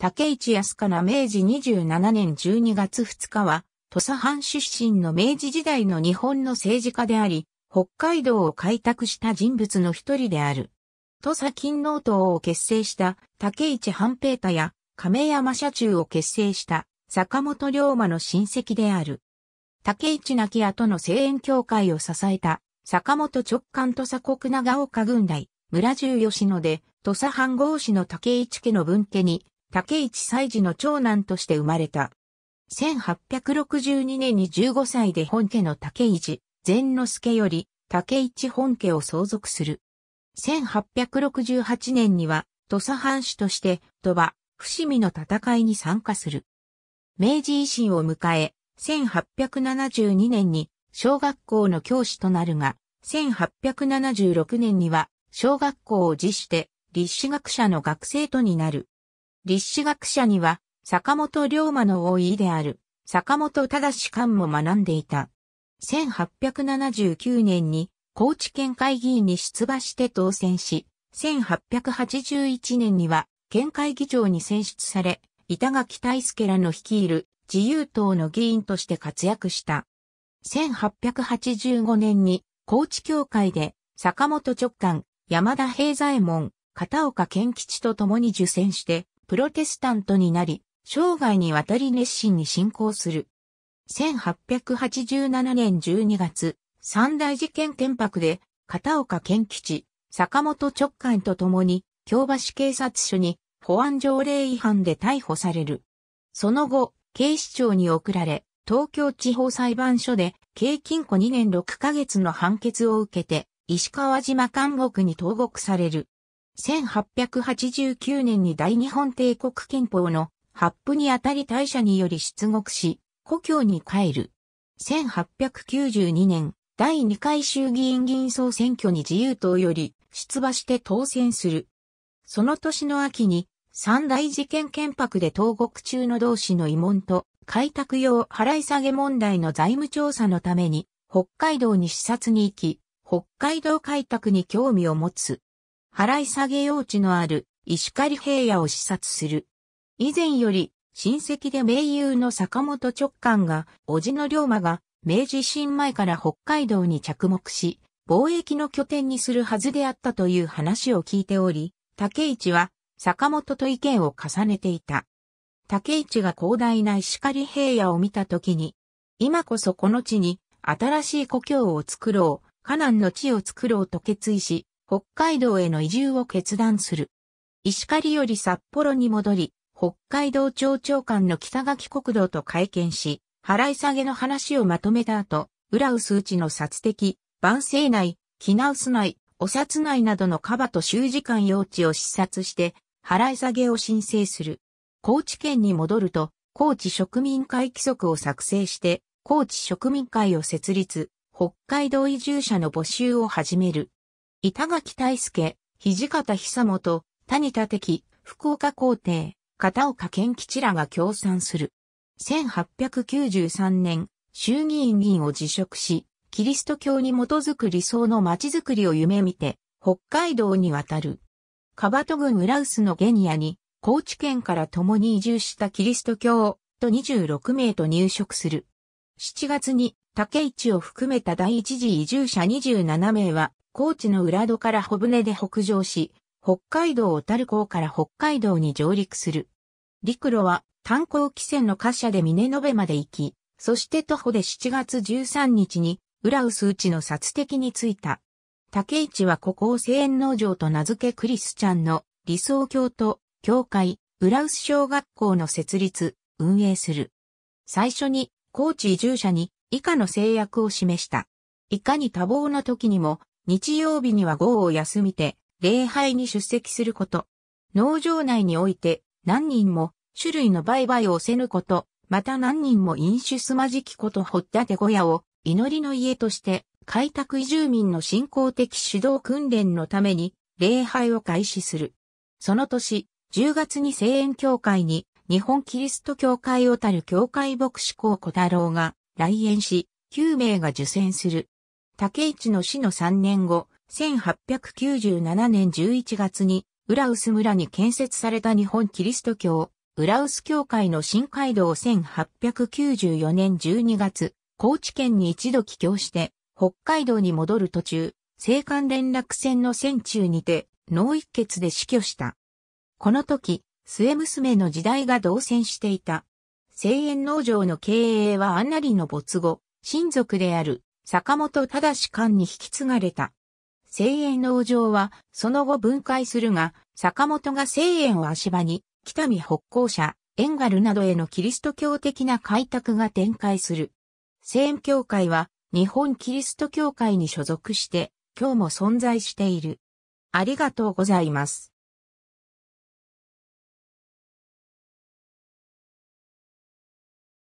竹市康かな明治27年12月2日は、土佐藩出身の明治時代の日本の政治家であり、北海道を開拓した人物の一人である。土佐勤納党を結成した竹市半平太や亀山社中を結成した坂本龍馬の親戚である。竹市亡き後の声援協会を支えた坂本直感土佐国長岡軍大村中吉野で土佐藩合士の竹市家の分家に竹市祭司の長男として生まれた。1862年に15歳で本家の竹市、善之助より竹市本家を相続する。1868年には土佐藩主として鳥羽、伏見の戦いに参加する。明治維新を迎え、1872年に小学校の教師となるが、1876年には小学校を辞して立志学者の学生とになる。立志学者には、坂本龍馬の老いである、坂本正官も学んでいた。1879年に、高知県会議員に出馬して当選し、1881年には、県会議長に選出され、板垣大助らの率いる自由党の議員として活躍した。1885年に高知協会で坂本直官、山田平左衛門、片岡健吉と共に受選してプロテスタントになり、生涯にわたり熱心に信仰する。1887年12月、三大事件天白で、片岡健吉、坂本直官と共に、京橋警察署に保安条例違反で逮捕される。その後、警視庁に送られ、東京地方裁判所で、刑禁庫2年6ヶ月の判決を受けて、石川島監獄に投獄される。1889年に大日本帝国憲法の発布にあたり大社により出国し、故郷に帰る。1892年、第2回衆議院議員総選挙に自由党より出馬して当選する。その年の秋に、三大事件憲白で投獄中の同志の慰問と、開拓用払い下げ問題の財務調査のために、北海道に視察に行き、北海道開拓に興味を持つ。払い下げ用地のある石狩平野を視察する。以前より親戚で名優の坂本直官が、叔父の龍馬が明治維新前から北海道に着目し、貿易の拠点にするはずであったという話を聞いており、竹市は坂本と意見を重ねていた。竹市が広大な石狩平野を見たときに、今こそこの地に新しい故郷を作ろう、河南の地を作ろうと決意し、北海道への移住を決断する。石狩より札幌に戻り、北海道庁長官の北垣国道と会見し、払い下げの話をまとめた後、浦薄内の札的、万世内、木直す内、お札内などのカバと修時間用地を視察して、払い下げを申請する。高知県に戻ると、高知植民会規則を作成して、高知植民会を設立、北海道移住者の募集を始める。板垣大輔、土方久元、谷田敵、福岡皇帝、片岡健吉らが協賛する。1893年、衆議院議員を辞職し、キリスト教に基づく理想の街づくりを夢見て、北海道に渡る。カバト郡浦臼のゲニアに、高知県から共に移住したキリスト教と26名と入植する。7月に、竹市を含めた第一次移住者27名は、高知の裏戸から小船で北上し、北海道小樽港から北海道に上陸する。陸路は炭鉱汽船の貨車で峰延まで行き、そして徒歩で7月13日に、浦臼内の札的に着いた。竹市はここを聖園農場と名付けクリスチャンの理想郷と教会、浦臼小学校の設立、運営する。最初に、高知移住者に以下の制約を示した。いかに多忙な時にも日曜日には午後を休みて、礼拝に出席すること。農場内において、何人も種類の売買をせぬこと、また何人も飲酒すまじきこと掘ったて小屋を、祈りの家として、開拓移住民の信仰的指導訓練のために、礼拝を開始する。その年、10月に聖園教会に、日本キリスト教会をたる教会牧師校小太郎が来園し、9名が受選する。竹市の死の3年後、1897年11月に、浦臼村に建設された日本キリスト教、浦臼教会の新街道1894年12月、高知県に一度帰郷して、北海道に戻る途中、青函連絡船の船中にて、脳一血で死去した。この時、末娘の時代が同船していた。生園農場の経営はあなりの没後、親族である坂本忠官に引き継がれた。西園農場は、その後分解するが、坂本が西園を足場に、北見北校舎、エンガルなどへのキリスト教的な開拓が展開する。西園教会は、日本キリスト教会に所属して、今日も存在している。ありがとうございます。